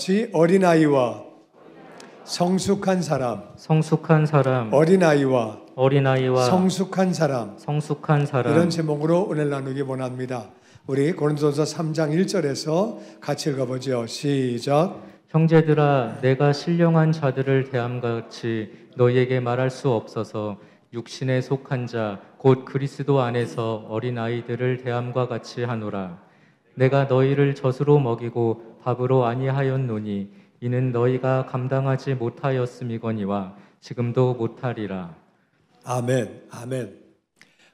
같이 어린아이와 성숙한 사람 성숙한 사람 어린아이와 어린아이와 성숙한 사람 성숙한 사람 이런 제목으로 오늘 나누기 원합니다. 우리 고린도서 3장 1절에서 같이 읽어 보죠. 시작. 형제들아 내가 신령한 자들을 대함 같이 너희에게 말할 수 없어서 육신에 속한 자 곧 그리스도 안에서 어린아이들을 대함과 같이 하노라. 내가 너희를 젖으로 먹이고 밥으로 아니하였노니 이는 너희가 감당하지 못하였음이거니와 지금도 못하리라. 아멘. 아멘.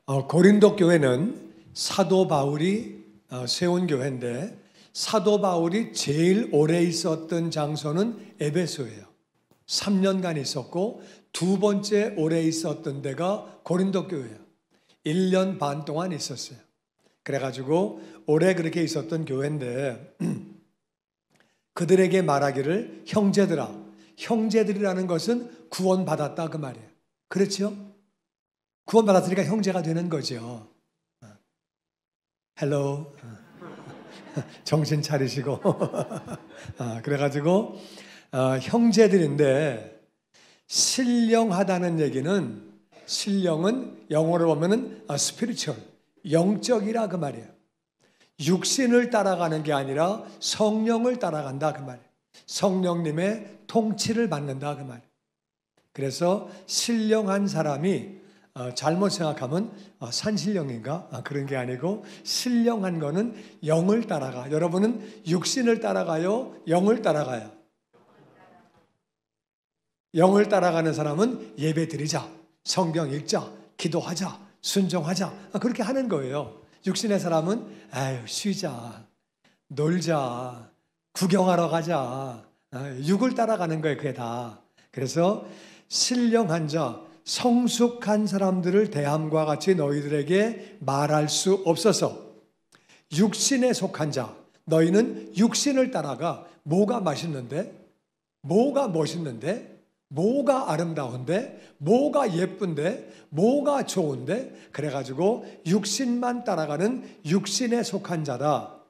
어, 고린도 교회는 사도 바울이 어, 세운 교회인데 사도 바울이 제일 오래 있었던 장소는 에베소예요. 3년간 있었고 두 번째 오래 있었던 데가 고린도 교회예요. 1년 반 동안 있었어요. 그래가지고 오래 그렇게 있었던 교회인데 그들에게 말하기를 형제들아 형제들이라는 것은 구원받았다 그 말이에요. 그렇죠? 구원받았으니까 형제가 되는 거죠. 헬로 정신 차리시고 아, 그래가지고 아, 형제들인데 신령하다는 얘기는 신령은 영어로 보면은 스피리추 아, 영적이라 그 말이에요. 육신을 따라가는 게 아니라 성령을 따라간다 그 말. 성령님의 통치를 받는다 그 말. 그래서 신령한 사람이 어, 잘못 생각하면 어, 산신령인가 아, 그런 게 아니고 신령한 거는 영을 따라가. 여러분은 육신을 따라가요, 영을 따라가요. 영을 따라가는 사람은 예배 드리자, 성경 읽자, 기도하자, 순종하자 아, 그렇게 하는 거예요. 육신의 사람은 아유 쉬자, 놀자, 구경하러 가자. 아, 육을 따라가는 거예요, 그게 다. 그래서 신령한 자, 성숙한 사람들을 대함과 같이 너희들에게 말할 수 없어서 육신에 속한 자, 너희는 육신을 따라가 뭐가 맛있는데? 뭐가 멋있는데? 뭐가 아름다운데, 뭐가 예쁜데, 뭐가 좋은데, 그래가지고 육신만 따라가는 육신에 속한 자다.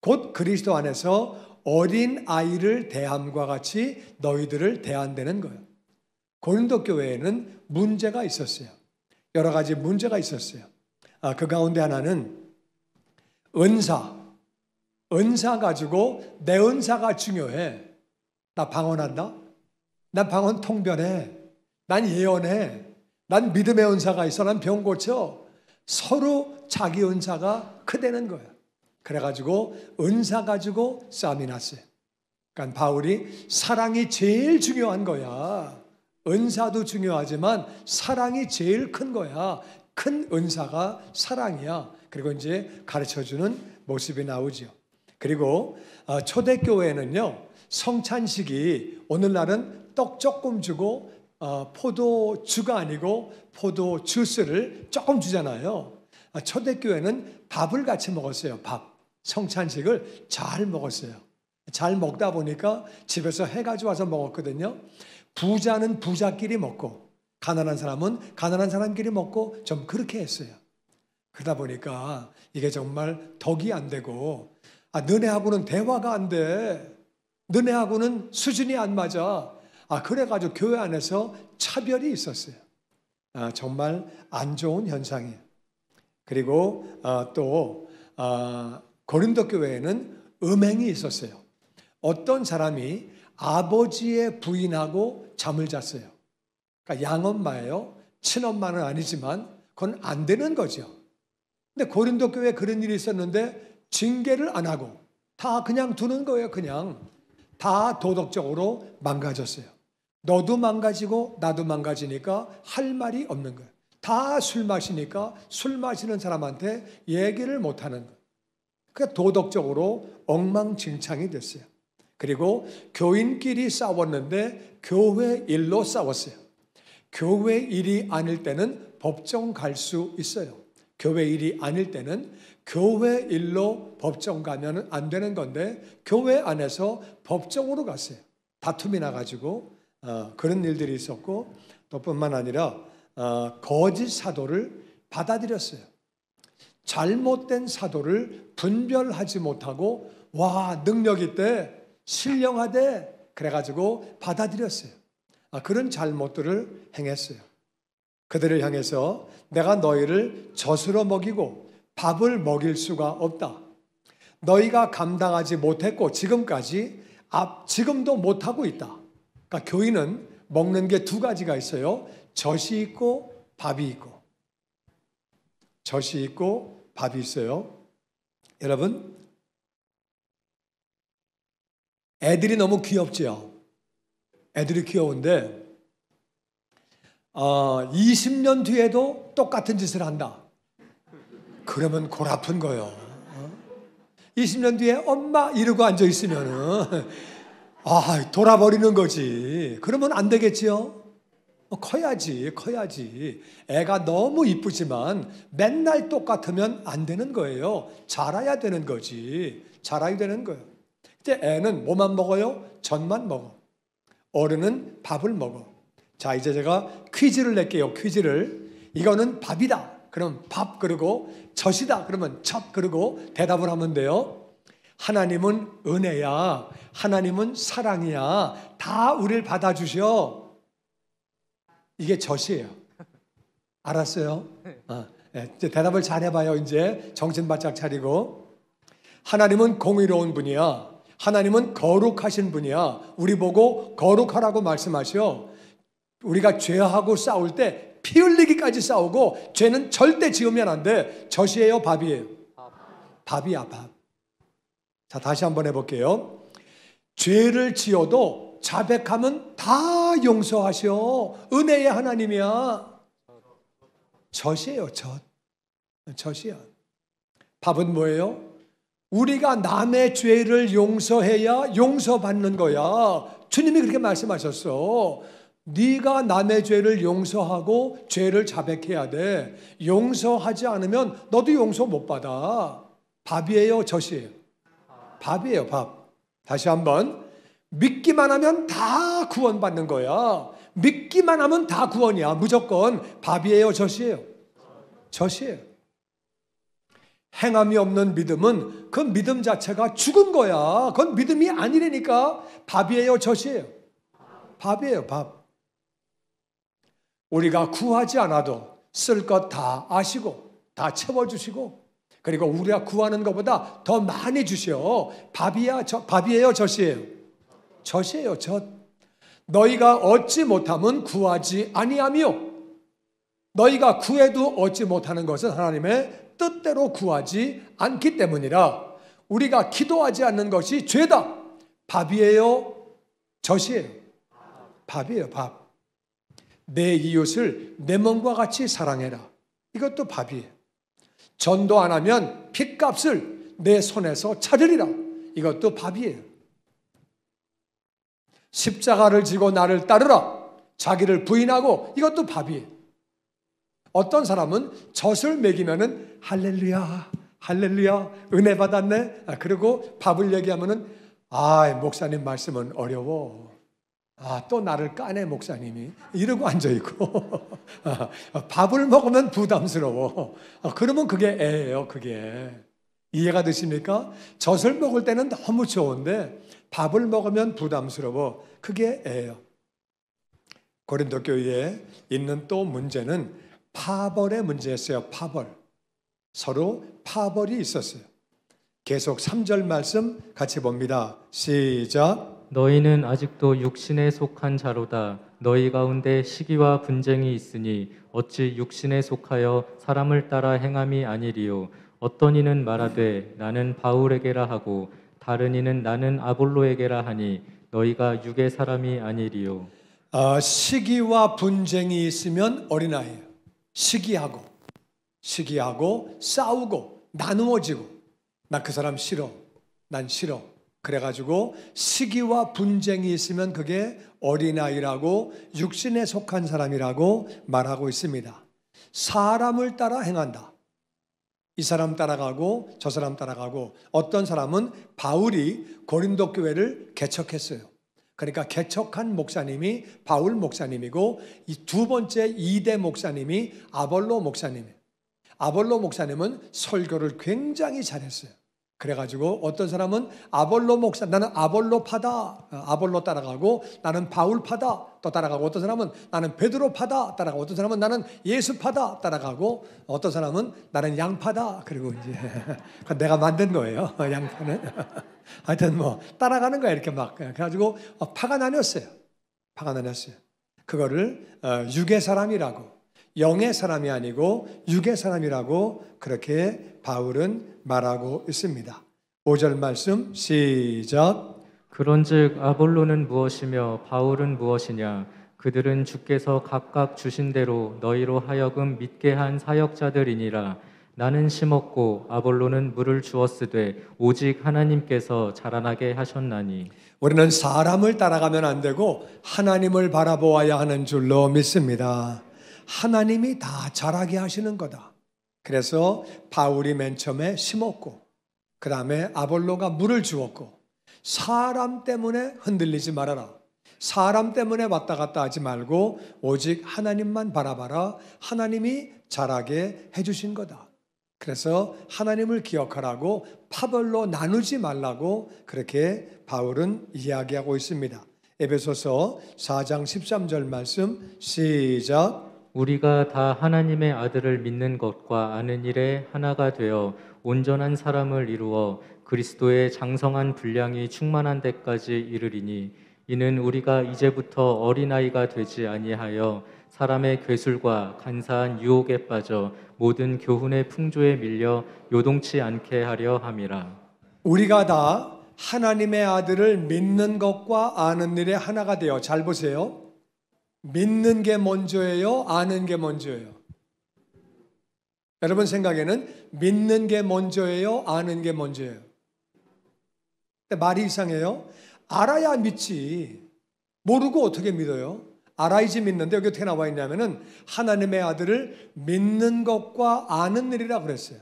곧 그리스도 안에서 어린 아이를 대함과 같이 너희들을 대한되는 거예요. 고린도 교회에는 문제가 있었어요. 여러 가지 문제가 있었어요. 아, 그 가운데 하나는 은사. 은사 가지고 내 은사가 중요해. 나 방언한다. 난 방언 통변해. 난 예언해. 난 믿음의 은사가 있어. 난 병 고쳐. 서로 자기 은사가 크대는 거야. 그래가지고 은사 가지고 싸움이 났어요. 그러니까 바울이 사랑이 제일 중요한 거야. 은사도 중요하지만 사랑이 제일 큰 거야. 큰 은사가 사랑이야. 그리고 이제 가르쳐 주는 모습이 나오죠. 그리고 어, 초대교회는요, 성찬식이 오늘날은 떡 조금 주고 어, 포도주가 아니고 포도 주스를 조금 주잖아요. 아, 초대교회는 밥을 같이 먹었어요. 밥. 성찬식을 잘 먹었어요. 잘 먹다 보니까 집에서 해가지고 와서 먹었거든요. 부자는 부자끼리 먹고, 가난한 사람은 가난한 사람끼리 먹고, 좀 그렇게 했어요. 그러다 보니까 이게 정말 덕이 안 되고, 아, 너네하고는 대화가 안 돼. 너네하고는 수준이 안 맞아. 아, 그래가지고 교회 안에서 차별이 있었어요. 아, 정말 안 좋은 현상이에요. 그리고 아, 또 아, 고린도 교회에는 음행이 있었어요. 어떤 사람이 아버지의 부인하고 잠을 잤어요. 그러니까 양엄마예요. 친엄마는 아니지만 그건 안 되는 거죠. 근데 고린도 교회 그런 일이 있었는데 징계를 안 하고 다 그냥 두는 거예요. 그냥 다 도덕적으로 망가졌어요. 너도 망가지고 나도 망가지니까 할 말이 없는 거예요. 다 술 마시니까 술 마시는 사람한테 얘기를 못 하는 거예요. 그러니까 도덕적으로 엉망진창이 됐어요. 그리고 교인끼리 싸웠는데 교회 일로 싸웠어요. 교회 일이 아닐 때는 법정 갈 수 있어요. 교회 일이 아닐 때는 교회 일로 법정 가면 안 되는 건데 교회 안에서 법정으로 갔어요. 다툼이 나가지고 어, 그런 일들이 있었고 또 뿐만 아니라 어, 거짓 사도를 받아들였어요. 잘못된 사도를 분별하지 못하고 와 능력 있대 신령하대 그래가지고 받아들였어요. 아, 그런 잘못들을 행했어요. 그들을 향해서 내가 너희를 젖으로 먹이고 밥을 먹일 수가 없다. 너희가 감당하지 못했고 지금까지 앞 지금도 못하고 있다. 그러니까 교인은 먹는 게 두 가지가 있어요. 젖이 있고 밥이 있고. 젖이 있고 밥이 있어요. 여러분 애들이 너무 귀엽지요. 애들이 귀여운데 어, 20년 뒤에도 똑같은 짓을 한다. 그러면 골 아픈 거예요. 어? 20년 뒤에 엄마 이러고 앉아 있으면아 돌아버리는 거지. 그러면 안 되겠지요. 어, 커야지, 커야지. 애가 너무 이쁘지만 맨날 똑같으면 안 되는 거예요. 자라야 되는 거지. 자라야 되는 거예요. 그때 애는 뭐만 먹어요? 전만 먹어. 어른은 밥을 먹어. 자, 이제 제가 퀴즈를 낼게요. 퀴즈를. 이거는 밥이다. 그럼 밥 그러고 젖이다. 그러면 젖 그러고 대답을 하면 돼요. 하나님은 은혜야. 하나님은 사랑이야. 다 우리를 받아주셔. 이게 젖이에요. 알았어요? 어, 대답을 잘 해봐요. 이제 정신 바짝 차리고. 하나님은 공의로운 분이야. 하나님은 거룩하신 분이야. 우리 보고 거룩하라고 말씀하셔. 우리가 죄하고 싸울 때 피 흘리기까지 싸우고 죄는 절대 지으면 안 돼. 젖이에요, 밥이에요? 밥이야, 밥. 자, 다시 한번 해볼게요. 죄를 지어도 자백하면 다 용서하셔. 은혜의 하나님이야. 젖이에요, 젖. 젖이야. 밥은 뭐예요? 우리가 남의 죄를 용서해야 용서받는 거야. 주님이 그렇게 말씀하셨어. 네가 남의 죄를 용서하고 죄를 자백해야 돼. 용서하지 않으면 너도 용서 못 받아. 밥이에요, 젖이에요. 밥이에요, 밥. 다시 한번 믿기만 하면 다 구원받는 거야. 믿기만 하면 다 구원이야. 무조건 밥이에요, 젖이에요. 젖이에요. 행함이 없는 믿음은 그 믿음 자체가 죽은 거야. 그건 믿음이 아니라니까 밥이에요, 젖이에요. 밥이에요, 밥. 우리가 구하지 않아도 쓸 것 다 아시고 다 채워주시고 그리고 우리가 구하는 것보다 더 많이 주시오. 밥이야, 저, 밥이에요, 젖이에요. 젖이에요, 젖. 너희가 얻지 못함은 구하지 아니하며 너희가 구해도 얻지 못하는 것은 하나님의 뜻대로 구하지 않기 때문이라 우리가 기도하지 않는 것이 죄다. 밥이에요, 젖이에요. 밥이에요, 밥. 내 이웃을 내 몸과 같이 사랑해라. 이것도 밥이에요. 전도 안 하면 핏값을 내 손에서 찾으리라. 이것도 밥이에요. 십자가를 지고 나를 따르라. 자기를 부인하고 이것도 밥이에요. 어떤 사람은 젖을 먹이면은 할렐루야, 할렐루야, 은혜 받았네. 아, 그리고 밥을 얘기하면은 아, 목사님 말씀은 어려워. 아, 또 나를 까네, 목사님이. 이러고 앉아있고. 아, 밥을 먹으면 부담스러워. 아, 그러면 그게 애예요, 그게. 이해가 되십니까? 젖을 먹을 때는 너무 좋은데 밥을 먹으면 부담스러워. 그게 애예요. 고린도 교회에 있는 또 문제는 파벌의 문제였어요. 파벌. 서로 파벌이 있었어요. 계속 3절 말씀 같이 봅니다. 시작. 너희는 아직도 육신에 속한 자로다. 너희 가운데 시기와 분쟁이 있으니 어찌 육신에 속하여 사람을 따라 행함이 아니리요. 어떤 이는 말하되 나는 바울에게라 하고 다른 이는 나는 아볼로에게라 하니 너희가 육의 사람이 아니리요. 아, 시기와 분쟁이 있으면 어린아이 시기하고 시기하고 싸우고 나누어지고 나 그 사람 싫어. 난 싫어. 그래가지고 시기와 분쟁이 있으면 그게 어린아이라고 육신에 속한 사람이라고 말하고 있습니다. 사람을 따라 행한다. 이 사람 따라가고 저 사람 따라가고 어떤 사람은 바울이 고린도 교회를 개척했어요. 그러니까 개척한 목사님이 바울 목사님이고 이 두 번째 2대 목사님이 아벌로 목사님이에요. 아벌로 목사님은 설교를 굉장히 잘했어요. 그래가지고 어떤 사람은 아볼로 목사, 나는 아볼로 파다, 어, 아볼로 따라가고 나는 바울 파다 또 따라가고 어떤 사람은 나는 베드로 파다 따라가고 어떤 사람은 나는 예수 파다 따라가고 어떤 사람은 나는 양파다 그리고 이제 내가 만든 거예요 양파는 하여튼 뭐 따라가는 거야 이렇게 막 그래가지고 어, 파가 나뉘었어요 파가 나뉘었어요 그거를 유괴 어, 사람이라고 영의 사람이 아니고 육의 사람이라고 그렇게 바울은 말하고 있습니다. 5절 말씀 시작. 그런즉 아볼로는 무엇이며 바울은 무엇이냐 그들은 주께서 각각 주신 대로 너희로 하여금 믿게 한 사역자들이니라 나는 심었고 아볼로는 물을 주었으되 오직 하나님께서 자라나게 하셨나니 우리는 사람을 따라가면 안 되고 하나님을 바라보아야 하는 줄로 믿습니다. 하나님이 다 자라게 하시는 거다. 그래서 바울이 맨 처음에 심었고, 그 다음에 아볼로가 물을 주었고, 사람 때문에 흔들리지 말아라. 사람 때문에 왔다 갔다 하지 말고, 오직 하나님만 바라봐라. 하나님이 자라게 해주신 거다. 그래서 하나님을 기억하라고 파벌로 나누지 말라고 그렇게 바울은 이야기하고 있습니다. 에베소서 4장 13절 말씀 시작. 우리가 다 하나님의 아들을 믿는 것과 아는 일에 하나가 되어 온전한 사람을 이루어 그리스도의 장성한 분량이 충만한 데까지 이르리니 이는 우리가 이제부터 어린아이가 되지 아니하여 사람의 괴술과 간사한 유혹에 빠져 모든 교훈의 풍조에 밀려 요동치 않게 하려 함이라. 우리가 다 하나님의 아들을 믿는 것과 아는 일에 하나가 되어 잘 보세요. 믿는 게 먼저예요? 아는 게 먼저예요? 여러분 생각에는 믿는 게 먼저예요? 아는 게 먼저예요? 말이 이상해요. 알아야 믿지. 모르고 어떻게 믿어요? 알아야지 믿는데 여기 어떻게 나와 있냐면은 하나님의 아들을 믿는 것과 아는 일이라 그랬어요.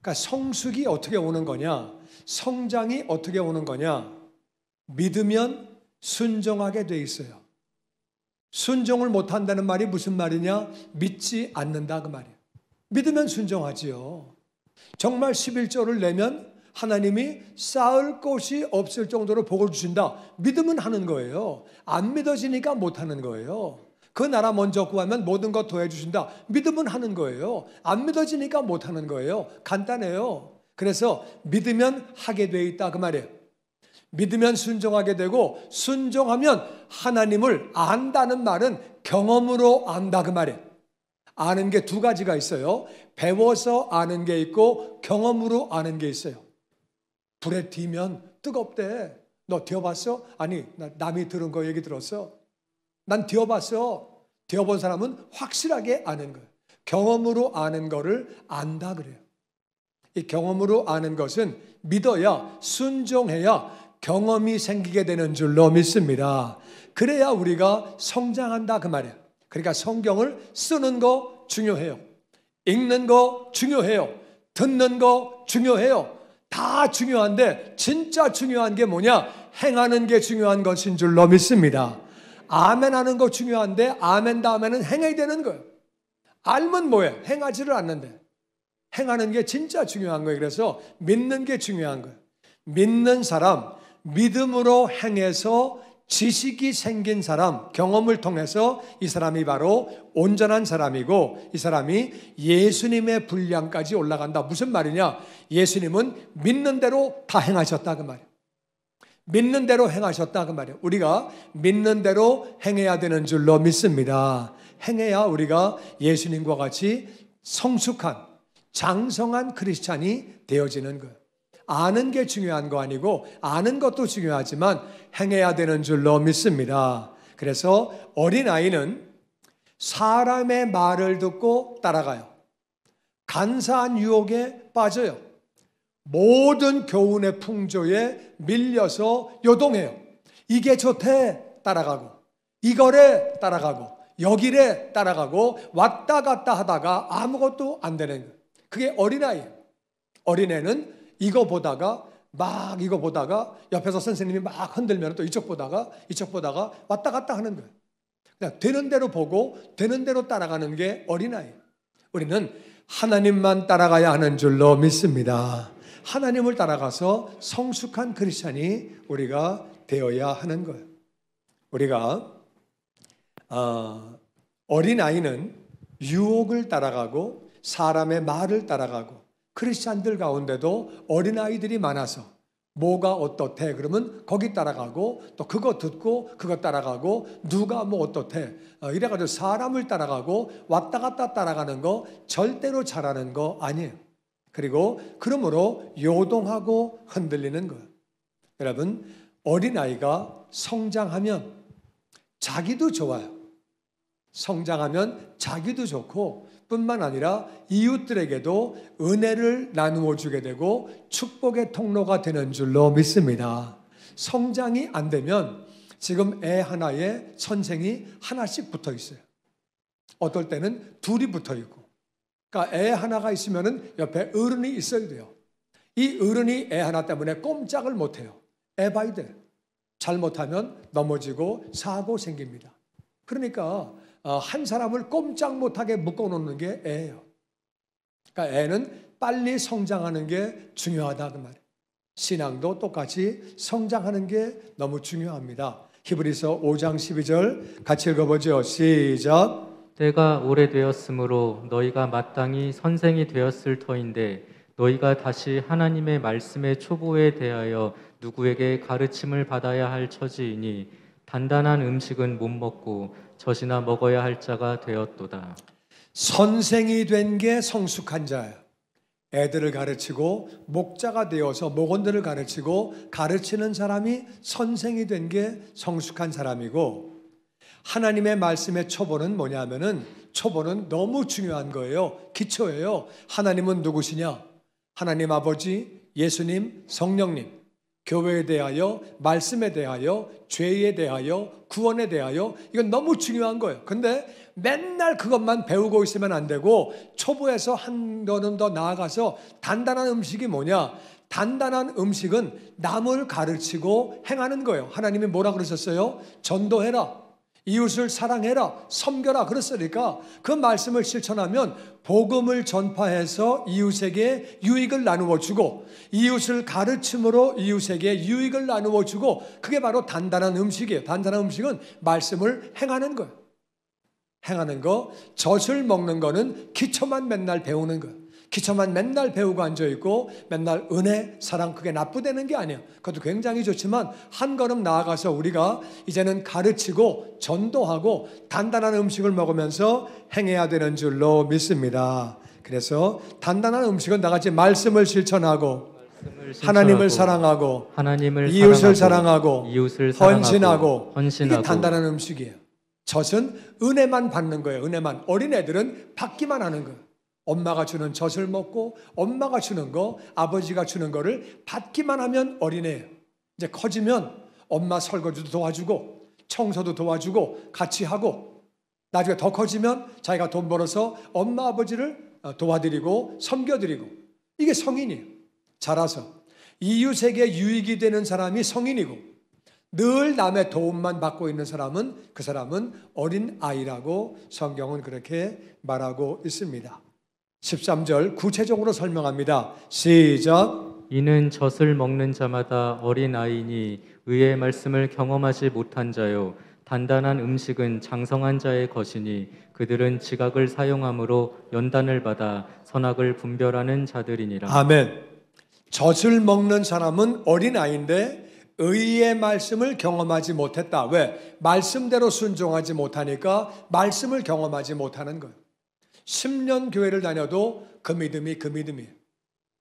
그러니까 성숙이 어떻게 오는 거냐? 성장이 어떻게 오는 거냐? 믿으면 순종하게 돼 있어요. 순종을 못한다는 말이 무슨 말이냐? 믿지 않는다 그 말이에요. 믿으면 순종하지요. 정말 11조를 내면 하나님이 쌓을 곳이 없을 정도로 복을 주신다. 믿으면 하는 거예요. 안 믿어지니까 못 하는 거예요. 그 나라 먼저 구하면 모든 것 더해 주신다. 믿으면 하는 거예요. 안 믿어지니까 못 하는 거예요. 간단해요. 그래서 믿으면 하게 돼 있다 그 말이에요. 믿으면 순종하게 되고 순종하면 하나님을 안다는 말은 경험으로 안다 그 말이에요. 아는 게 두 가지가 있어요. 배워서 아는 게 있고 경험으로 아는 게 있어요. 불에 튀면 뜨겁대. 너 튀어봤어? 아니 남이 들은 거 얘기 들었어. 난 튀어봤어. 튀어본 사람은 확실하게 아는 거예요. 경험으로 아는 거를 안다 그래요. 이 경험으로 아는 것은 믿어야 순종해야 경험이 생기게 되는 줄로 믿습니다. 그래야 우리가 성장한다 그 말이에요. 그러니까 성경을 쓰는 거 중요해요. 읽는 거 중요해요. 듣는 거 중요해요. 다 중요한데 진짜 중요한 게 뭐냐? 행하는 게 중요한 것인 줄로 믿습니다. 아멘 하는 거 중요한데 아멘 다음에는 행해야 되는 거예요. 알면 뭐예 행하지를 않는데. 행하는 게 진짜 중요한 거예요. 그래서 믿는 게 중요한 거예요. 믿는 사람, 믿음으로 행해서 지식이 생긴 사람, 경험을 통해서 이 사람이 바로 온전한 사람이고 이 사람이 예수님의 분량까지 올라간다. 무슨 말이냐? 예수님은 믿는 대로 다 행하셨다 그 말이야. 믿는 대로 행하셨다 그 말이야. 우리가 믿는 대로 행해야 되는 줄로 믿습니다. 행해야 우리가 예수님과 같이 성숙한 장성한 크리스찬이 되어지는 거예요. 아는 게 중요한 거 아니고 아는 것도 중요하지만 행해야 되는 줄로 믿습니다. 그래서 어린아이는 사람의 말을 듣고 따라가요. 간사한 유혹에 빠져요. 모든 교훈의 풍조에 밀려서 요동해요. 이게 좋대 따라가고 이거래 따라가고 여기래 따라가고 왔다 갔다 하다가 아무것도 안 되는 거예요. 그게 어린아이예요. 어린애는 이거 보다가 막 이거 보다가 옆에서 선생님이 막 흔들면 또 이쪽 보다가 이쪽 보다가 왔다 갔다 하는 거예요. 그냥 그러니까 되는 대로 보고 되는 대로 따라가는 게 어린아이. 우리는 하나님만 따라가야 하는 줄로 믿습니다. 하나님을 따라가서 성숙한 크리스천이 우리가 되어야 하는 거예요. 우리가 어, 어린아이는 유혹을 따라가고 사람의 말을 따라가고 크리스찬들 가운데도 어린아이들이 많아서 뭐가 어떻대 그러면 거기 따라가고 또 그거 듣고 그거 따라가고 누가 뭐 어떻대 어, 이래가지고 사람을 따라가고 왔다 갔다 따라가는 거 절대로 잘하는 거 아니에요. 그리고 그러므로 요동하고 흔들리는 거예요. 여러분 어린아이가 성장하면 자기도 좋아요. 성장하면 자기도 좋고 뿐만 아니라 이웃들에게도 은혜를 나누어 주게 되고 축복의 통로가 되는 줄로 믿습니다. 성장이 안 되면 지금 애 하나에 선생이 하나씩 붙어 있어요. 어떨 때는 둘이 붙어 있고. 그러니까 애 하나가 있으면 옆에 어른이 있어야 돼요. 이 어른이 애 하나 때문에 꼼짝을 못 해요. 에바이들. 잘못하면 넘어지고 사고 생깁니다. 그러니까 어, 한 사람을 꼼짝 못하게 묶어놓는 게 애예요. 그러니까 애는 빨리 성장하는 게 중요하다는 그 말이에요. 신앙도 똑같이 성장하는 게 너무 중요합니다. 히브리서 5장 12절 같이 읽어보죠. 시작. 때가 오래되었으므로 너희가 마땅히 선생이 되었을 터인데 너희가 다시 하나님의 말씀의 초보에 대하여 누구에게 가르침을 받아야 할 처지이니 단단한 음식은 못 먹고 젖이나 먹어야 할 자가 되었도다. 선생이 된 게 성숙한 자야. 애들을 가르치고 목자가 되어서 목원들을 가르치고 가르치는 사람이 선생이 된 게 성숙한 사람이고 하나님의 말씀의 초보는 뭐냐면은 초보는 너무 중요한 거예요. 기초예요. 하나님은 누구시냐? 하나님 아버지, 예수님, 성령님. 교회에 대하여, 말씀에 대하여, 죄에 대하여, 구원에 대하여, 이건 너무 중요한 거예요. 근데 맨날 그것만 배우고 있으면 안 되고, 초보에서 한 걸음 더 나아가서 단단한 음식이 뭐냐? 단단한 음식은 남을 가르치고 행하는 거예요. 하나님이 뭐라 그러셨어요? 전도해라. 이웃을 사랑해라, 섬겨라 그랬으니까 그 말씀을 실천하면 복음을 전파해서 이웃에게 유익을 나누어 주고 이웃을 가르침으로 이웃에게 유익을 나누어 주고 그게 바로 단단한 음식이에요. 단단한 음식은 말씀을 행하는 거예요. 행하는 거, 젖을 먹는 거는 기초만 맨날 배우는 거예요. 기초만 맨날 배우고 앉아있고 맨날 은혜, 사랑 그게 나쁘다는 게 아니야. 그것도 굉장히 좋지만 한 걸음 나아가서 우리가 이제는 가르치고 전도하고 단단한 음식을 먹으면서 행해야 되는 줄로 믿습니다. 그래서 단단한 음식은 나같이 말씀을 실천하고 하나님을 사랑하고 하나님을 이웃을 사랑하고, 이웃을 사랑하고 헌신하고, 헌신하고 이게 단단한 음식이에요. 젖은 은혜만 받는 거예요. 은혜만 어린 애들은 받기만 하는 거예요. 엄마가 주는 젖을 먹고 엄마가 주는 거, 아버지가 주는 거를 받기만 하면 어린애예요. 이제 커지면 엄마 설거지도 도와주고 청소도 도와주고 같이 하고 나중에 더 커지면 자기가 돈 벌어서 엄마 아버지를 어, 도와드리고 섬겨드리고 이게 성인이에요. 자라서 이웃에게 유익이 되는 사람이 성인이고 늘 남의 도움만 받고 있는 사람은 그 사람은 어린 아이라고 성경은 그렇게 말하고 있습니다. 13절 구체적으로 설명합니다. 시작. 이는 젖을 먹는 자마다 어린 아이니 의의 말씀을 경험하지 못한 자요 단단한 음식은 장성한 자의 것이니 그들은 지각을 사용함으로 연단을 받아 선악을 분별하는 자들이니라. 아멘. 젖을 먹는 사람은 어린 아이인데 의의 말씀을 경험하지 못했다. 왜? 말씀대로 순종하지 못하니까 말씀을 경험하지 못하는 거예요. 10년 교회를 다녀도 그 믿음이 그 믿음이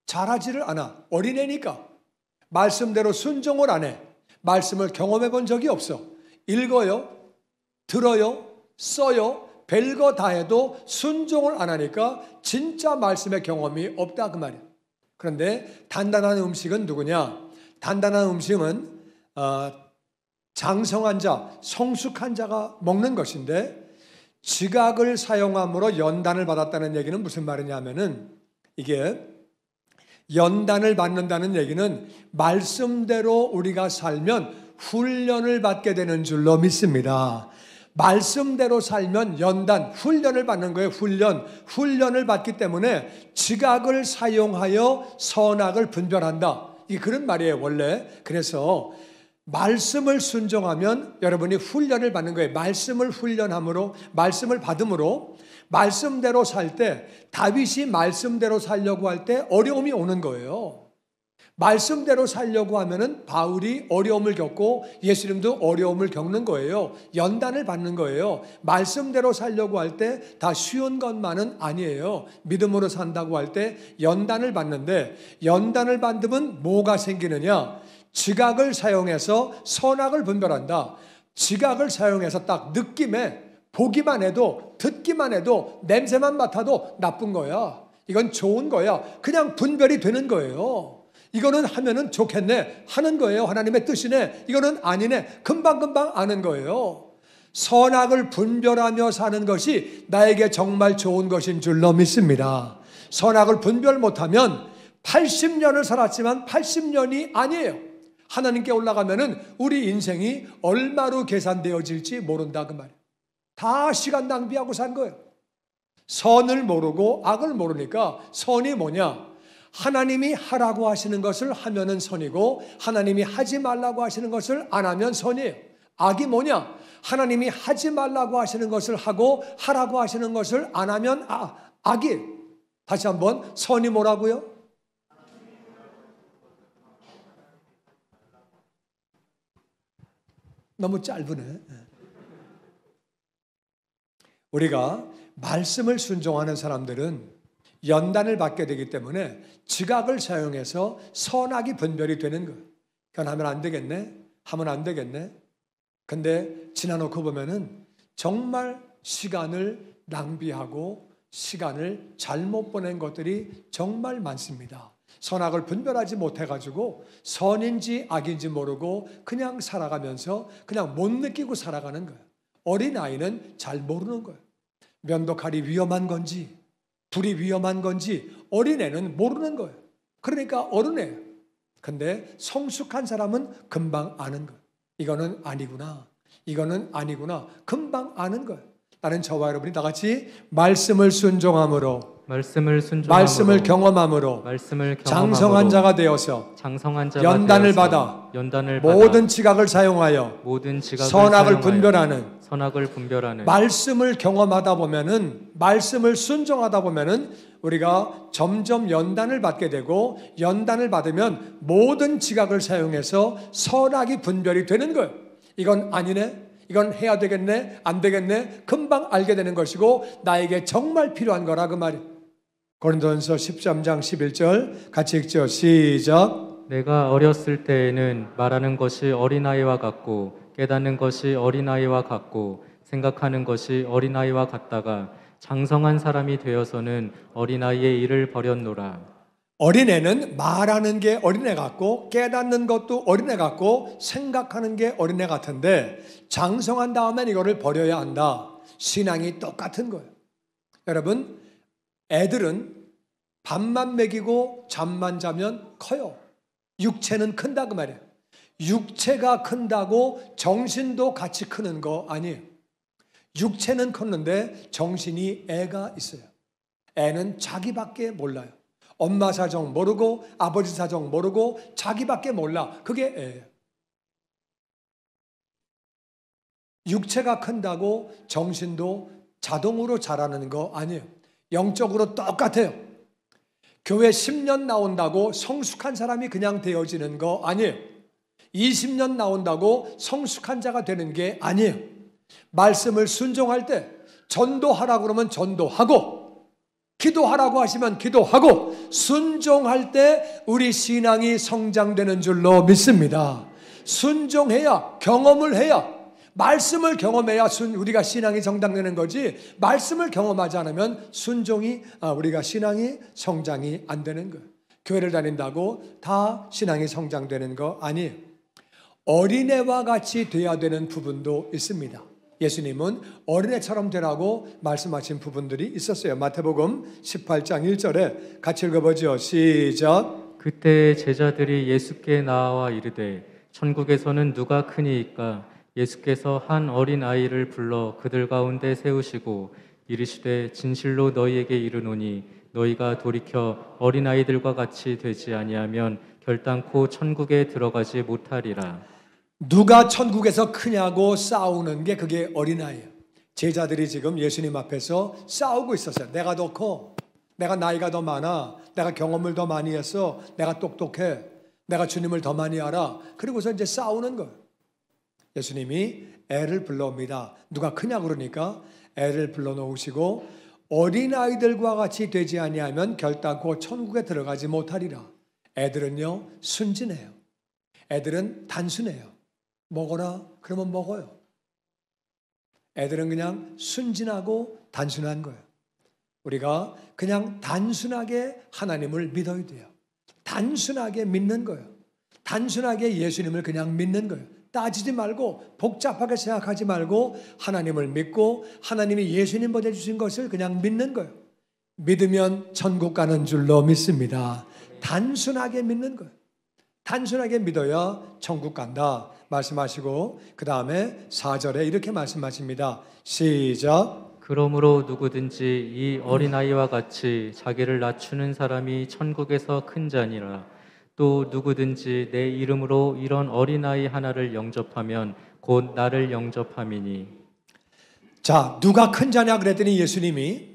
잘하지를 않아. 어린애니까. 말씀대로 순종을 안 해. 말씀을 경험해 본 적이 없어. 읽어요. 들어요. 써요. 별거 다 해도 순종을 안 하니까 진짜 말씀의 경험이 없다 그 말이야. 그런데 단단한 음식은 누구냐? 단단한 음식은 어, 장성한 자, 성숙한 자가 먹는 것인데 지각을 사용함으로 연단을 받았다는 얘기는 무슨 말이냐면은 이게 연단을 받는다는 얘기는 말씀대로 우리가 살면 훈련을 받게 되는 줄로 믿습니다. 말씀대로 살면 연단, 훈련을 받는 거예요. 훈련. 훈련을 받기 때문에 지각을 사용하여 선악을 분별한다. 이 그런 말이에요, 원래. 그래서 말씀을 순종하면 여러분이 훈련을 받는 거예요. 말씀을 훈련함으로 말씀을 받음으로 말씀대로 살 때 다윗이 말씀대로 살려고 할 때 어려움이 오는 거예요. 말씀대로 살려고 하면은 바울이 어려움을 겪고 예수님도 어려움을 겪는 거예요. 연단을 받는 거예요. 말씀대로 살려고 할 때 다 쉬운 것만은 아니에요. 믿음으로 산다고 할 때 연단을 받는데 연단을 받으면 뭐가 생기느냐? 지각을 사용해서 선악을 분별한다. 지각을 사용해서 딱 느낌에 보기만 해도 듣기만 해도 냄새만 맡아도 나쁜 거야. 이건 좋은 거야. 그냥 분별이 되는 거예요. 이거는 하면은 좋겠네 하는 거예요. 하나님의 뜻이네. 이거는 아니네. 금방금방 아는 거예요. 선악을 분별하며 사는 것이 나에게 정말 좋은 것인 줄로 믿습니다. 선악을 분별 못하면 80년을 살았지만 80년이 아니에요. 하나님께 올라가면은 우리 인생이 얼마로 계산되어질지 모른다 그 말이에요. 다 시간 낭비하고 산 거예요. 선을 모르고 악을 모르니까 선이 뭐냐? 하나님이 하라고 하시는 것을 하면은 선이고 하나님이 하지 말라고 하시는 것을 안 하면 선이에요. 악이 뭐냐? 하나님이 하지 말라고 하시는 것을 하고 하라고 하시는 것을 안 하면 아, 악이 다시 한번 선이 뭐라고요? 너무 짧으네. 우리가 말씀을 순종하는 사람들은 연단을 받게 되기 때문에 지각을 사용해서 선악이 분별이 되는 거예요. 그건 하면 안 되겠네? 하면 안 되겠네? 근데 지나놓고 보면은 정말 시간을 낭비하고 시간을 잘못 보낸 것들이 정말 많습니다. 선악을 분별하지 못해가지고 선인지 악인지 모르고 그냥 살아가면서 그냥 못 느끼고 살아가는 거예요. 어린아이는 잘 모르는 거예요. 면도칼이 위험한 건지 불이 위험한 건지 어린애는 모르는 거예요. 그러니까 어른애예요. 근데 성숙한 사람은 금방 아는 거예요. 이거는 아니구나. 이거는 아니구나. 금방 아는 거예요. 나는 저와 여러분이 다같이 말씀을 순종함으로 말씀을 순종 말씀을 경험함으로 말씀을 경험함으로 장성한 자가 되어서 장성한 자가 연단을 되어서 받아 연단을 모든 지각을 사용하여 모든 지각을 선악을 분별하는 선악을 분별하는 말씀을 경험하다 보면은 말씀을 순종하다 보면은 우리가 점점 연단을 받게 되고 연단을 받으면 모든 지각을 사용해서 선악이 분별이 되는 거예요. 이건 아니네. 이건 해야 되겠네, 안 되겠네, 금방 알게 되는 것이고 나에게 정말 필요한 거라 그 말이. 고린도전서 13장 11절 같이 읽죠. 시작. 내가 어렸을 때에는 말하는 것이 어린아이와 같고 깨닫는 것이 어린아이와 같고 생각하는 것이 어린아이와 같다가 장성한 사람이 되어서는 어린아이의 일을 버렸노라. 어린애는 말하는 게 어린애 같고 깨닫는 것도 어린애 같고 생각하는 게 어린애 같은데 장성한 다음에 이거를 버려야 한다. 신앙이 똑같은 거예요. 여러분, 애들은 밥만 먹이고 잠만 자면 커요. 육체는 큰다 그 말이에요. 육체가 큰다고 정신도 같이 크는 거 아니에요. 육체는 컸는데 정신이 애가 있어요. 애는 자기밖에 몰라요. 엄마 사정 모르고 아버지 사정 모르고 자기밖에 몰라. 그게 애예요. 육체가 큰다고 정신도 자동으로 자라는 거 아니에요. 영적으로 똑같아요. 교회 10년 나온다고 성숙한 사람이 그냥 되어지는 거 아니에요. 20년 나온다고 성숙한 자가 되는 게 아니에요. 말씀을 순종할 때 전도하라 그러면 전도하고 기도하라고 하시면 기도하고 순종할 때 우리 신앙이 성장되는 줄로 믿습니다. 순종해야 경험을 해야 말씀을 경험해야 우리가 신앙이 성장되는 거지 말씀을 경험하지 않으면 순종이 아, 우리가 신앙이 성장이 안 되는 거 교회를 다닌다고 다 신앙이 성장되는 거 아니에요. 어린애와 같이 돼야 되는 부분도 있습니다. 예수님은 어린애처럼 되라고 말씀하신 부분들이 있었어요. 마태복음 18장 1절에 같이 읽어보죠. 시작. 그때 제자들이 예수께 나와 이르되 천국에서는 누가 크니이까 예수께서 한 어린 아이를 불러 그들 가운데 세우시고 이르시되 진실로 너희에게 이르노니 너희가 돌이켜 어린 아이들과 같이 되지 아니하면 결단코 천국에 들어가지 못하리라. 누가 천국에서 크냐고 싸우는 게 그게 어린아이예요. 제자들이 지금 예수님 앞에서 싸우고 있었어요. 내가 더 커. 내가 나이가 더 많아. 내가 경험을 더 많이 했어. 내가 똑똑해. 내가 주님을 더 많이 알아. 그리고서 이제 싸우는 거예요. 예수님이 애를 불러옵니다. 누가 크냐 그러니까 애를 불러놓으시고 어린아이들과 같이 되지 아니하면 결단코 천국에 들어가지 못하리라. 애들은요 순진해요. 애들은 단순해요. 먹어라 그러면 먹어요. 애들은 그냥 순진하고 단순한 거예요. 우리가 그냥 단순하게 하나님을 믿어야 돼요. 단순하게 믿는 거예요. 단순하게 예수님을 그냥 믿는 거예요. 따지지 말고 복잡하게 생각하지 말고 하나님을 믿고 하나님이 예수님 보내주신 것을 그냥 믿는 거예요. 믿으면 천국 가는 줄로 믿습니다. 단순하게 믿는 거예요. 단순하게 믿어야 천국 간다 말씀하시고 그 다음에 4절에 이렇게 말씀하십니다. 시작. 그러므로 누구든지 이 어린아이와 같이 자기를 낮추는 사람이 천국에서 큰 자니라. 또 누구든지 내 이름으로 이런 어린아이 하나를 영접하면 곧 나를 영접함이니. 자, 누가 큰 자냐 그랬더니 예수님이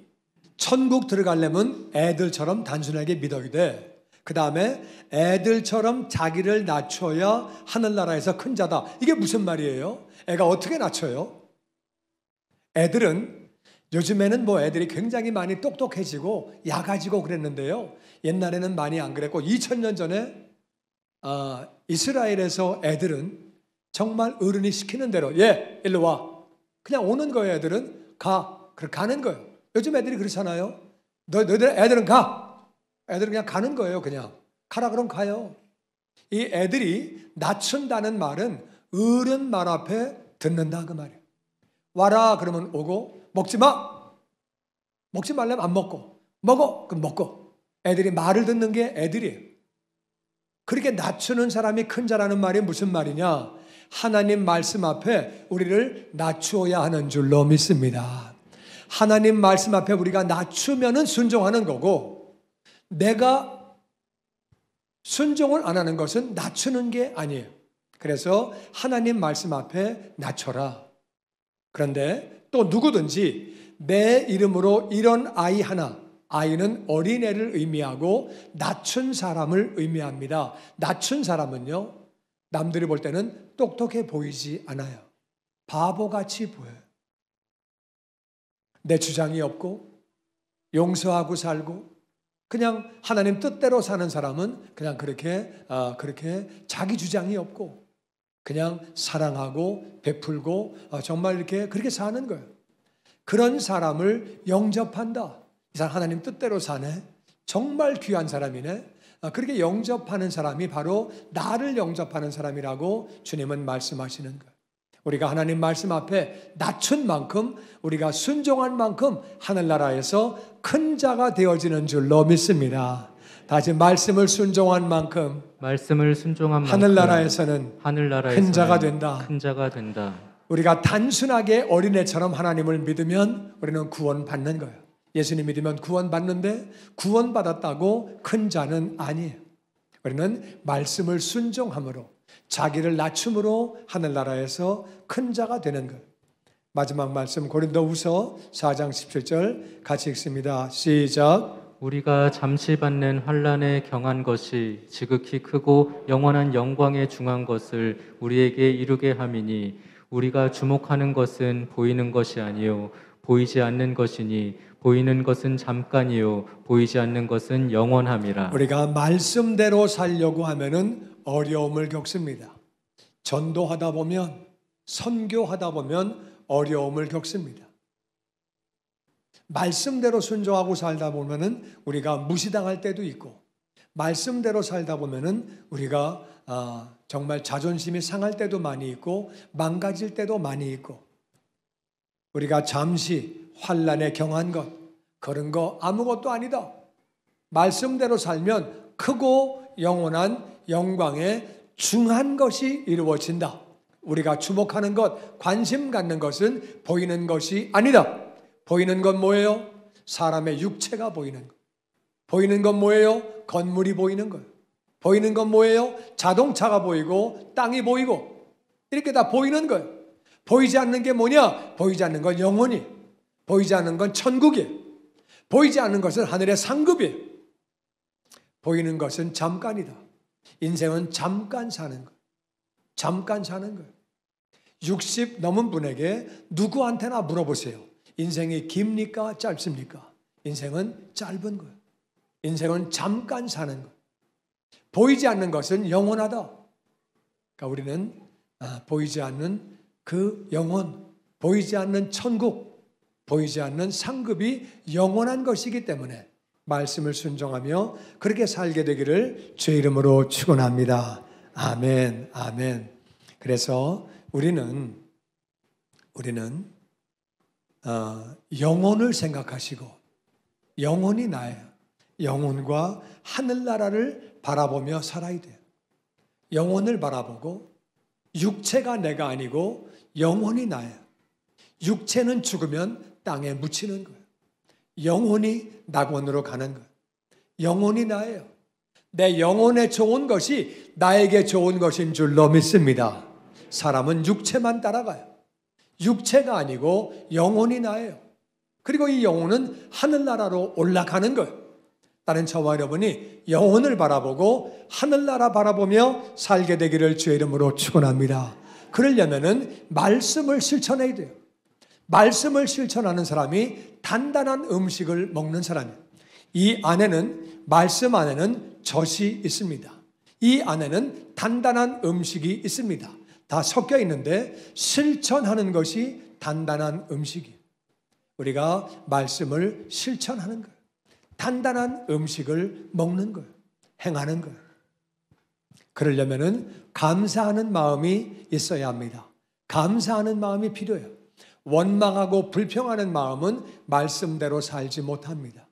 천국 들어가려면 애들처럼 단순하게 믿어야 돼. 그 다음에 애들처럼 자기를 낮춰야 하늘나라에서 큰 자다. 이게 무슨 말이에요? 애가 어떻게 낮춰요? 애들은 요즘에는 뭐 애들이 굉장히 많이 똑똑해지고 야가지고 그랬는데요. 옛날에는 많이 안 그랬고 2000년 전에 아, 이스라엘에서 애들은 정말 어른이 시키는 대로 예 일로 와 그냥 오는 거예요 애들은 가 그렇게 가는 거예요. 요즘 애들이 그렇잖아요. 너 너희들 애들은 가 애들은 그냥 가는 거예요, 그냥. 가라 그럼 가요. 이 애들이 낮춘다는 말은 어른 말 앞에 듣는다 그 말이에요. 와라 그러면 오고 먹지 마. 먹지 말라면 안 먹고 먹어 그럼 먹고 애들이 말을 듣는 게 애들이에요. 그렇게 낮추는 사람이 큰 자라는 말이 무슨 말이냐? 하나님 말씀 앞에 우리를 낮추어야 하는 줄로 믿습니다. 하나님 말씀 앞에 우리가 낮추면은 순종하는 거고 내가 순종을 안 하는 것은 낮추는 게 아니에요. 그래서 하나님 말씀 앞에 낮춰라. 그런데 또 누구든지 내 이름으로 이런 아이 하나, 아이는 어린애를 의미하고 낮춘 사람을 의미합니다. 낮춘 사람은요, 남들이 볼 때는 똑똑해 보이지 않아요. 바보같이 보여요. 내 주장이 없고, 용서하고 살고, 그냥 하나님 뜻대로 사는 사람은 그냥 그렇게 아, 그렇게 자기 주장이 없고 그냥 사랑하고 베풀고 아, 정말 이렇게 그렇게 사는 거예요. 그런 사람을 영접한다. 이 사람 하나님 뜻대로 사네. 정말 귀한 사람이네. 아, 그렇게 영접하는 사람이 바로 나를 영접하는 사람이라고 주님은 말씀하시는 거예요. 우리가 하나님 말씀 앞에 낮춘 만큼 우리가 순종한 만큼 하늘나라에서 큰 자가 되어지는 줄로 믿습니다. 다시 말씀을 순종한 만큼 말씀을 순종한 만큼 하늘나라에서는 하늘나라에서큰 자가 된다. 큰 자가 된다. 우리가 단순하게 어린애처럼 하나님을 믿으면 우리는 구원받는 거예요. 예수님 믿으면 구원받는데 구원받았다고 큰 자는 아니에요. 우리는 말씀을 순종함으로 자기를 낮춤으로 하늘나라에서 큰 자가 되는 것. 마지막 말씀 고린도후서 4장 17절 같이 읽습니다. 시작. 우리가 잠시 받는 환란에 경한 것이 지극히 크고 영원한 영광에 중한 것을 우리에게 이루게 함이니 우리가 주목하는 것은 보이는 것이 아니요 보이지 않는 것이니 보이는 것은 잠깐이요 보이지 않는 것은 영원함이라. 우리가 말씀대로 살려고 하면은 어려움을 겪습니다. 전도하다 보면, 선교하다 보면 어려움을 겪습니다. 말씀대로 순종하고 살다 보면은 우리가 무시당할 때도 있고, 말씀대로 살다 보면은 우리가 아, 정말 자존심이 상할 때도 많이 있고, 망가질 때도 많이 있고, 우리가 잠시 환란에 경한 것, 그런 거 아무것도 아니다. 말씀대로 살면 크고 영원한 영광에 중한 것이 이루어진다. 우리가 주목하는 것, 관심 갖는 것은 보이는 것이 아니다. 보이는 건 뭐예요? 사람의 육체가 보이는 것. 보이는 건 뭐예요? 건물이 보이는 거 보이는 건 뭐예요? 자동차가 보이고 땅이 보이고 이렇게 다 보이는 거 보이지 않는 게 뭐냐? 보이지 않는 건 영혼이. 보이지 않는 건천국이 보이지 않는 것은 하늘의 상급이에요. 보이는 것은 잠깐이다. 인생은 잠깐 사는 것. 잠깐 사는 것. 60 넘은 분에게 누구한테나 물어보세요. 인생이 깁니까? 짧습니까? 인생은 짧은 거 인생은 잠깐 사는 것. 보이지 않는 것은 영원하다. 그러니까 우리는 아, 보이지 않는 그 영혼, 보이지 않는 천국, 보이지 않는 상급이 영원한 것이기 때문에 말씀을 순종하며 그렇게 살게 되기를 주의 이름으로 축원합니다. 아멘. 아멘. 그래서 우리는 우리는 어, 영혼을 생각하시고 영혼이 나예요. 영혼과 하늘나라를 바라보며 살아야 돼요. 영혼을 바라보고 육체가 내가 아니고 영혼이 나예요. 육체는 죽으면 땅에 묻히는 거예요. 영혼이 낙원으로 가는 것. 영혼이 나예요. 내 영혼에 좋은 것이 나에게 좋은 것인 줄로 믿습니다. 사람은 육체만 따라가요. 육체가 아니고 영혼이 나예요. 그리고 이 영혼은 하늘나라로 올라가는 거예요. 다른 저와 여러분이 영혼을 바라보고 하늘나라 바라보며 살게 되기를 주의 이름으로 축원합니다. 그러려면은 말씀을 실천해야 돼요. 말씀을 실천하는 사람이 단단한 음식을 먹는 사람이에요. 이 안에는 말씀 안에는 젖이 있습니다. 이 안에는 단단한 음식이 있습니다. 다 섞여 있는데 실천하는 것이 단단한 음식이에요. 우리가 말씀을 실천하는 거예요. 단단한 음식을 먹는 거예요. 행하는 거예요. 그러려면 감사하는 마음이 있어야 합니다. 감사하는 마음이 필요해요. 원망하고 불평하는 마음은 말씀대로 살지 못합니다.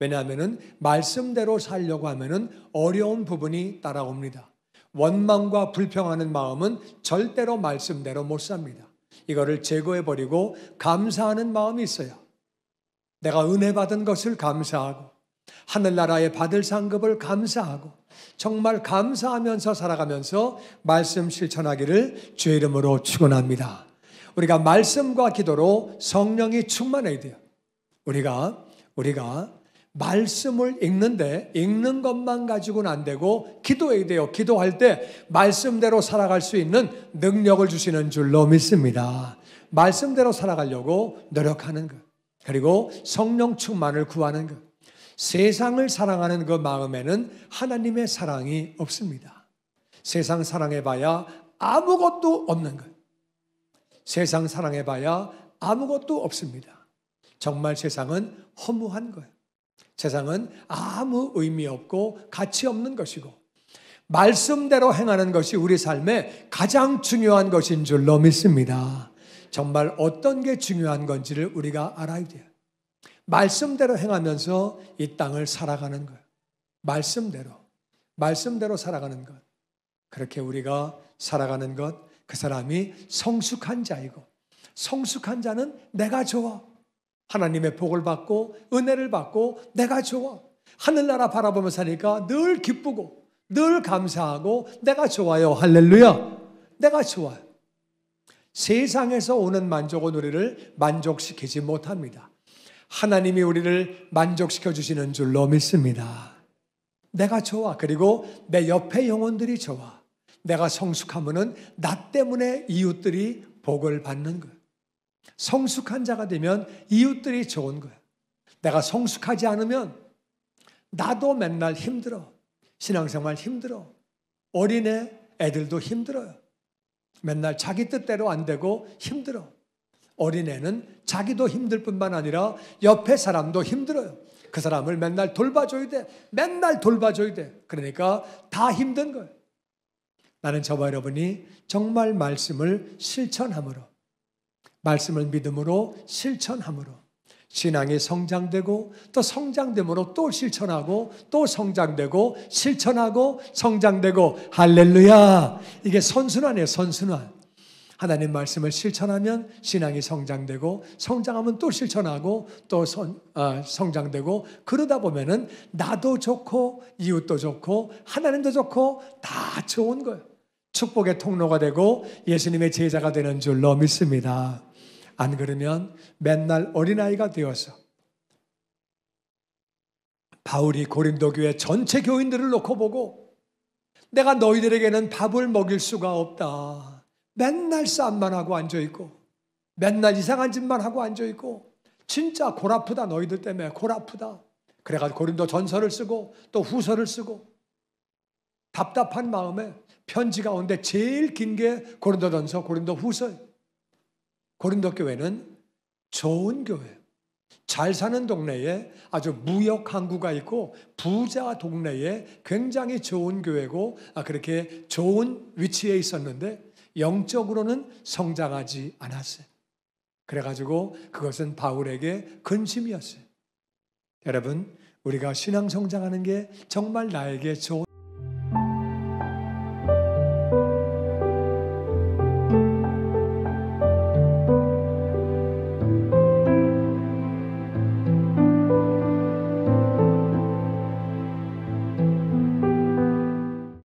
왜냐하면 말씀대로 살려고 하면 어려운 부분이 따라옵니다. 원망과 불평하는 마음은 절대로 말씀대로 못 삽니다. 이거를 제거해 버리고 감사하는 마음이 있어야 내가 은혜 받은 것을 감사하고 하늘나라에 받을 상급을 감사하고 정말 감사하면서 살아가면서 말씀 실천하기를 주의 이름으로 축원합니다. 우리가 말씀과 기도로 성령이 충만해야 돼요. 우리가 우리가 말씀을 읽는데 읽는 것만 가지고는 안 되고 기도해야 돼요. 기도할 때 말씀대로 살아갈 수 있는 능력을 주시는 줄로 믿습니다. 말씀대로 살아가려고 노력하는 것. 그리고 성령 충만을 구하는 것. 세상을 사랑하는 그 마음에는 하나님의 사랑이 없습니다. 세상 사랑해봐야 아무것도 없는 것. 세상 사랑해봐야 아무것도 없습니다. 정말 세상은 허무한 거예요. 세상은 아무 의미 없고 가치 없는 것이고, 말씀대로 행하는 것이 우리 삶의 가장 중요한 것인 줄로 믿습니다. 정말 어떤 게 중요한 건지를 우리가 알아야 돼요. 말씀대로 행하면서 이 땅을 살아가는 거예요. 말씀대로. 말씀대로 살아가는 것. 그렇게 우리가 살아가는 것그 사람이 성숙한 자이고 성숙한 자는 내가 좋아. 하나님의 복을 받고 은혜를 받고 내가 좋아. 하늘나라 바라보며 사니까 늘 기쁘고 늘 감사하고 내가 좋아요. 할렐루야. 내가 좋아요. 세상에서 오는 만족은 우리를 만족시키지 못합니다. 하나님이 우리를 만족시켜 주시는 줄로 믿습니다. 내가 좋아. 그리고 내 옆에 영혼들이 좋아. 내가 성숙하면은 나 때문에 이웃들이 복을 받는 거야. 성숙한 자가 되면 이웃들이 좋은 거야. 내가 성숙하지 않으면 나도 맨날 힘들어. 신앙생활 힘들어. 어린애 애들도 힘들어요. 맨날 자기 뜻대로 안 되고 힘들어. 어린애는 자기도 힘들 뿐만 아니라 옆에 사람도 힘들어요. 그 사람을 맨날 돌봐줘야 돼. 맨날 돌봐줘야 돼. 그러니까 다 힘든 거예요. 나는 저와 여러분이 정말 말씀을 실천함으로, 말씀을 믿음으로 실천함으로, 신앙이 성장되고 또 성장됨으로 또 실천하고 또 성장되고 실천하고 성장되고 할렐루야. 이게 선순환이에요, 선순환. 하나님 말씀을 실천하면 신앙이 성장되고 성장하면 또 실천하고 또 선, 아, 성장되고 그러다 보면은 나도 좋고 이웃도 좋고 하나님도 좋고 다 좋은 거예요. 축복의 통로가 되고 예수님의 제자가 되는 줄로 믿습니다. 안 그러면 맨날 어린아이가 되어서 바울이 고린도 교회 전체 교인들을 놓고 보고 내가 너희들에게는 밥을 먹일 수가 없다. 맨날 싸움만 하고 앉아있고 맨날 이상한 짓만 하고 앉아있고 진짜 골 아프다 너희들 때문에 골 아프다. 그래가지고 고린도 전서를 쓰고 또 후서를 쓰고 답답한 마음에 편지 가운데 제일 긴 게 고린도전서, 고린도후설 고린도 교회는 좋은 교회. 잘 사는 동네에 아주 무역 항구가 있고 부자 동네에 굉장히 좋은 교회고 아, 그렇게 좋은 위치에 있었는데 영적으로는 성장하지 않았어요. 그래가지고 그것은 바울에게 근심이었어요. 여러분, 우리가 신앙 성장하는 게 정말 나에게 좋은